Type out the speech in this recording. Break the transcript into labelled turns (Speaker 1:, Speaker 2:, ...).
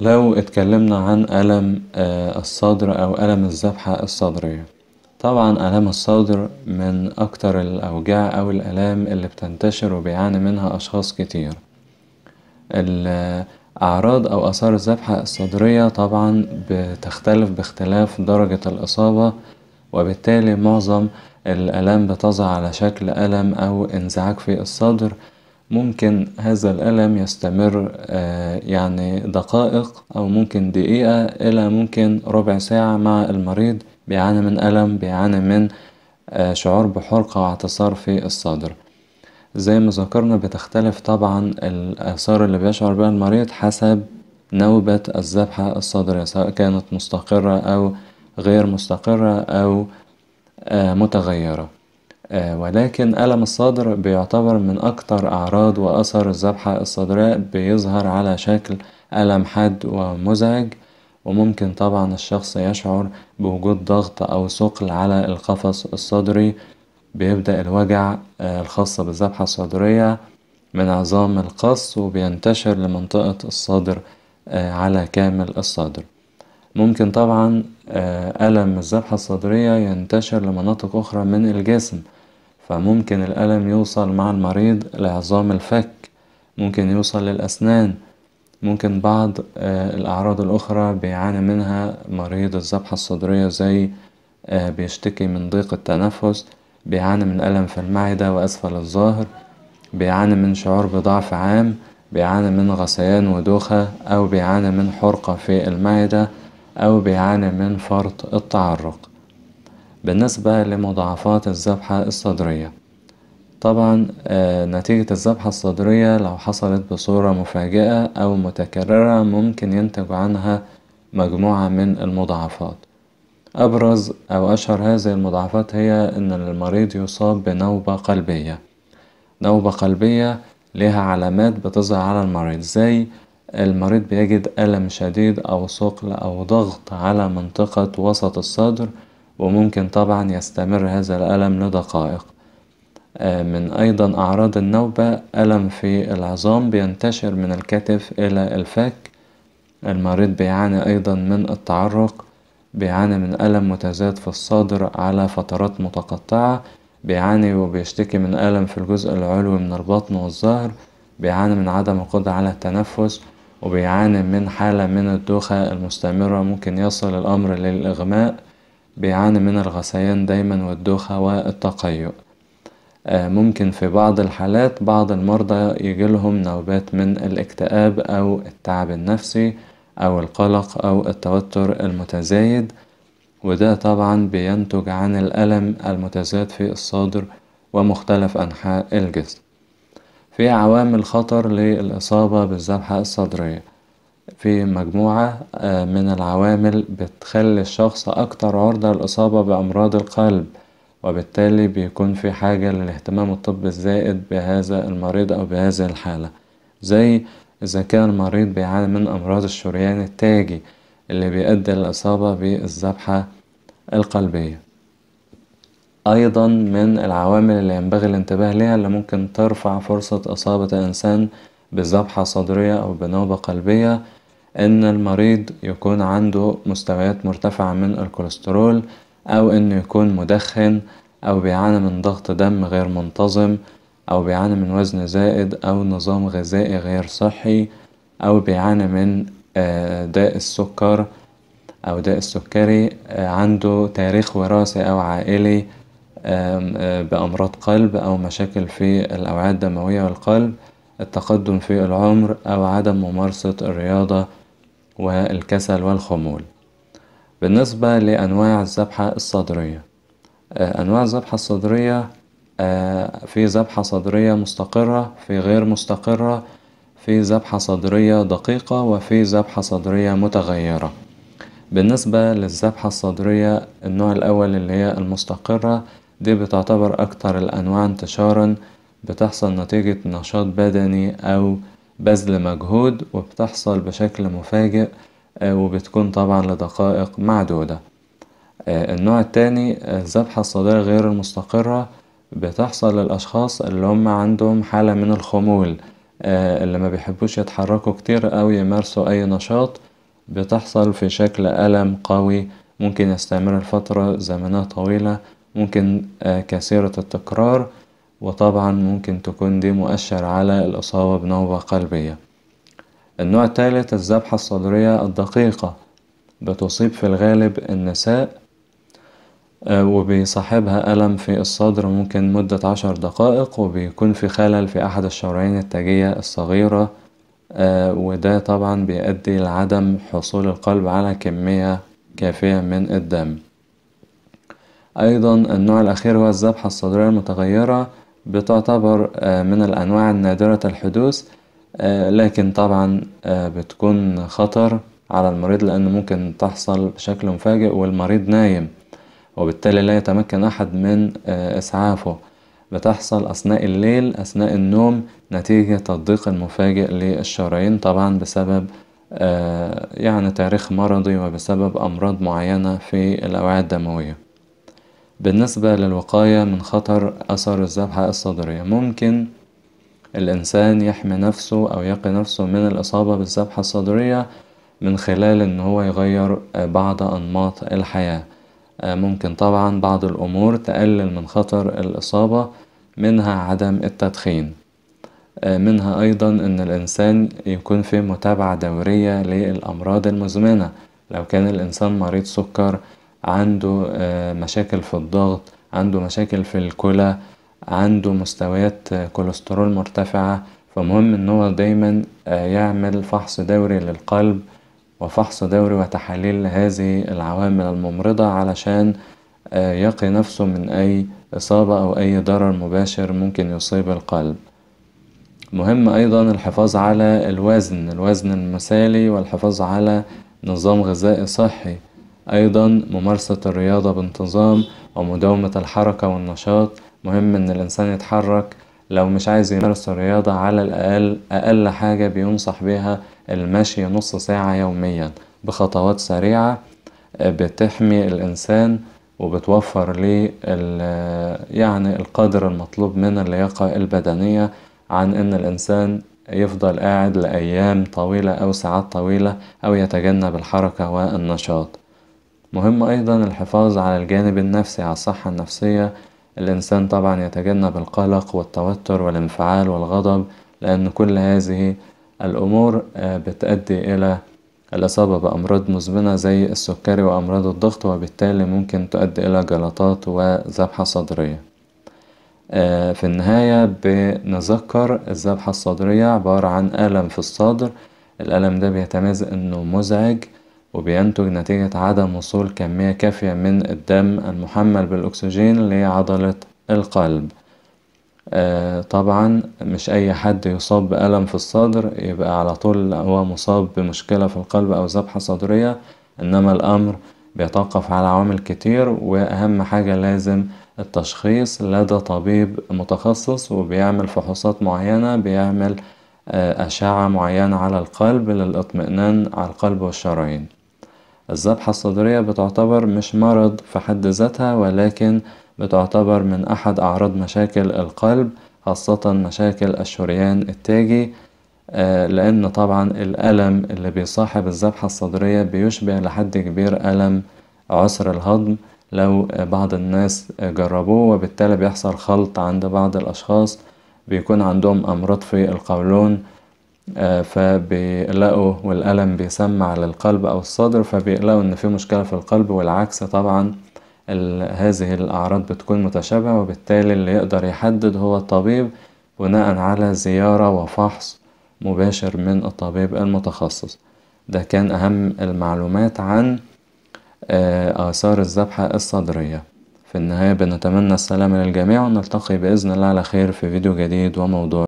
Speaker 1: لو اتكلمنا عن ألم آه، الصدر أو ألم الذبحة الصدرية طبعا ألم الصدر من أكتر الأوجاع أو الآلام اللي بتنتشر وبيعاني منها أشخاص كتير الأعراض أو آثار الذبحة الصدرية طبعا بتختلف باختلاف درجة الإصابة وبالتالي معظم الآلام بتظهر على شكل ألم أو انزعاج في الصدر ممكن هذا الألم يستمر آه، يعني دقائق أو ممكن دقيقة إلى ممكن ربع ساعة مع المريض بيعاني من ألم بيعاني من آه، شعور بحرقة واعتصار في الصدر زي ما ذكرنا بتختلف طبعا الآثار اللي بيشعر بها المريض حسب نوبة الذبحة الصدرية سواء كانت مستقرة أو غير مستقرة أو آه، متغيرة آه، ولكن ألم الصدر بيعتبر من أكتر أعراض وأثر الذبحة الصدراء بيظهر على شكل ألم حاد ومزعج وممكن طبعا الشخص يشعر بوجود ضغط أو ثقل على القفص الصدري بيبدأ الوجع آه، الخاص بالذبحة الصدرية من عظام القص وبينتشر لمنطقة الصدر آه، على كامل الصدر ممكن طبعا ألم الذبحة الصدرية ينتشر لمناطق أخرى من الجسم فممكن الألم يوصل مع المريض لعظام الفك ممكن يوصل للأسنان ممكن بعض آه، الأعراض الأخرى بيعاني منها مريض الذبحة الصدرية زي آه، بيشتكي من ضيق التنفس بيعاني من ألم في المعدة وأسفل الظهر بيعاني من شعور بضعف عام بيعاني من غثيان ودوخة أو بيعاني من حرقة في المعدة أو بيعاني من فرط التعرق بالنسبة لمضاعفات الذبحة الصدرية طبعا آه، نتيجة الذبحة الصدرية لو حصلت بصورة مفاجئة أو متكررة ممكن ينتج عنها مجموعة من المضاعفات أبرز أو أشهر هذه المضاعفات هي أن المريض يصاب بنوبة قلبية نوبة قلبية لها علامات بتظهر على المريض زي المريض بيجد ألم شديد أو ثقل أو ضغط على منطقة وسط الصدر وممكن طبعا يستمر هذا الألم لدقائق آه، من أيضا أعراض النوبة ألم في العظام بينتشر من الكتف إلى الفك المريض بيعاني أيضا من التعرق بيعاني من ألم متزايد في الصدر على فترات متقطعة بيعاني وبيشتكي من ألم في الجزء العلوي من البطن والظهر بيعاني من عدم القدرة على التنفس وبيعاني من حالة من الدوخة المستمرة ممكن يصل الأمر للإغماء بيعاني من الغثيان دايما والدوخة والتقيؤ آه، ممكن في بعض الحالات بعض المرضى يجيلهم نوبات من الاكتئاب أو التعب النفسي أو القلق أو التوتر المتزايد وده طبعا بينتج عن الألم المتزايد في الصدر ومختلف أنحاء الجسم في عوامل خطر للإصابة بالذبحة الصدرية في مجموعة آه، من العوامل بتخلي الشخص أكتر عرضة للإصابة بأمراض القلب وبالتالي بيكون في حاجة للإهتمام الطبي الزائد بهذا المريض أو بهذه الحالة زي إذا كان المريض بيعاني من أمراض الشريان التاجي اللي بيؤدي للإصابة بالذبحة القلبية أيضا من العوامل اللي ينبغي الانتباه ليها اللي ممكن ترفع فرصة إصابة إنسان بذبحة صدرية أو بنوبة قلبية ان المريض يكون عنده مستويات مرتفعة من الكوليسترول او انه يكون مدخن او بيعاني من ضغط دم غير منتظم او بيعاني من وزن زائد او نظام غذائي غير صحي او بيعاني من آه، داء السكر او داء السكري آه، عنده تاريخ وراثي او عائلي آه، بأمراض قلب أو مشاكل في الأوعية الدموية والقلب التقدم في العمر أو عدم ممارسة الرياضة والكسل والخمول بالنسبة لأنواع الذبحة الصدرية آه، أنواع الذبحة الصدرية آه، في ذبحة صدرية مستقرة في غير مستقرة في ذبحة صدرية دقيقة وفي ذبحة صدرية متغيرة بالنسبة للذبحة الصدرية النوع الأول اللي هي المستقرة دي بتعتبر أكتر الأنواع انتشارا بتحصل نتيجة نشاط بدني أو بذل مجهود وبتحصل بشكل مفاجئ آه، وبتكون طبعا لدقائق معدودة آه، النوع التاني الذبحة الصدرية غير المستقرة بتحصل للأشخاص اللي هم عندهم حالة من الخمول آه، اللي ما بيحبوش يتحركوا كتير أو يمارسوا أي نشاط بتحصل في شكل ألم قوي ممكن يستمر لفترة زمنية طويلة ممكن كثيرة التكرار وطبعا ممكن تكون دي مؤشر على الإصابة بنوبة قلبية النوع الثالث الذبحة الصدرية الدقيقة بتصيب في الغالب النساء آه، وبيصاحبها ألم في الصدر ممكن مدة عشر دقائق وبيكون في خلل في أحد الشرايين التاجية الصغيرة آه، وده طبعا بيؤدي لعدم حصول القلب على كمية كافية من الدم أيضا النوع الأخير هو الذبحة الصدرية المتغيرة بتعتبر آه، من الأنواع النادرة الحدوث آه، لكن طبعا آه، بتكون خطر على المريض لأن ممكن تحصل بشكل مفاجئ والمريض نايم وبالتالي لا يتمكن أحد من إسعافه بتحصل أثناء الليل أثناء النوم نتيجة الضيق المفاجئ للشرايين طبعا بسبب يعني تاريخ مرضي وبسبب أمراض معينة في الأوعية الدموية بالنسبة للوقاية من خطر أثر الذبحة الصدرية ممكن الإنسان يحمي نفسه أو يقي نفسه من الإصابة بالذبحة الصدرية من خلال إن هو يغير آه، بعض أنماط الحياة آه، ممكن طبعا بعض الأمور تقلل من خطر الإصابة منها عدم التدخين آه، منها أيضا أن الإنسان يكون في متابعة دورية للأمراض المزمنة لو كان الإنسان مريض سكر عنده آه، مشاكل في الضغط عنده مشاكل في الكلى عنده مستويات آه، كوليسترول مرتفعة فمهم ان هو دايما آه، يعمل فحص دوري للقلب وفحص دوري وتحاليل هذه العوامل الممرضة علشان يقي نفسه من أي إصابة أو أي ضرر مباشر ممكن يصيب القلب مهم أيضا الحفاظ على الوزن الوزن المثالي والحفاظ على نظام غذائي صحي أيضا ممارسة الرياضة بانتظام ومداومة الحركة والنشاط مهم إن الإنسان يتحرك لو مش عايز يمارس الرياضة على الأقل أقل حاجة بينصح بيها المشي نص ساعة يوميا بخطوات سريعة آه، بتحمي الإنسان وبتوفر ليه آه، يعني القدر المطلوب من اللياقة البدنية عن إن الإنسان يفضل قاعد لأيام طويلة أو ساعات طويلة أو يتجنب الحركة والنشاط مهم أيضا الحفاظ على الجانب النفسي على الصحة النفسية الإنسان طبعا يتجنب القلق والتوتر والانفعال والغضب لأن كل هذه الأمور آه، بتؤدي إلى الإصابة بأمراض مزمنة زي السكري وأمراض الضغط وبالتالي ممكن تؤدي إلى جلطات وذبحة صدرية آه، في النهاية بنذكر الذبحة الصدرية عبارة عن ألم في الصدر الألم ده بيتميز إنه مزعج وبينتج نتيجة عدم وصول كمية كافية من الدم المحمل بالأكسجين لعضلة القلب آه، طبعا مش أي حد يصاب بألم في الصدر يبقى على طول هو مصاب بمشكلة في القلب أو ذبحة صدرية إنما الأمر بيتوقف على عوامل كتير وأهم حاجة لازم التشخيص لدى طبيب متخصص وبيعمل فحوصات معينة بيعمل آه، أشعة معينة على القلب للإطمئنان على القلب والشرايين الذبحة الصدرية بتعتبر مش مرض في حد ذاتها ولكن بتعتبر من أحد أعراض مشاكل القلب خاصة مشاكل الشريان التاجي آه، لأن طبعا الألم اللي بيصاحب الذبحة الصدرية بيشبه لحد كبير ألم عسر الهضم لو بعض الناس جربوه وبالتالي بيحصل خلط عند بعض الأشخاص بيكون عندهم أمراض في القولون آه، فبيقلقوا والألم بيسمع للقلب أو الصدر فبيقلقوا إن في مشكلة في القلب والعكس طبعا هذه الأعراض بتكون متشابهة وبالتالي اللي يقدر يحدد هو الطبيب بناء على زيارة وفحص مباشر من الطبيب المتخصص ده كان أهم المعلومات عن آه، آثار الذبحة الصدرية في النهاية بنتمنى السلام للجميع ونلتقي بإذن الله على خير في فيديو جديد وموضوع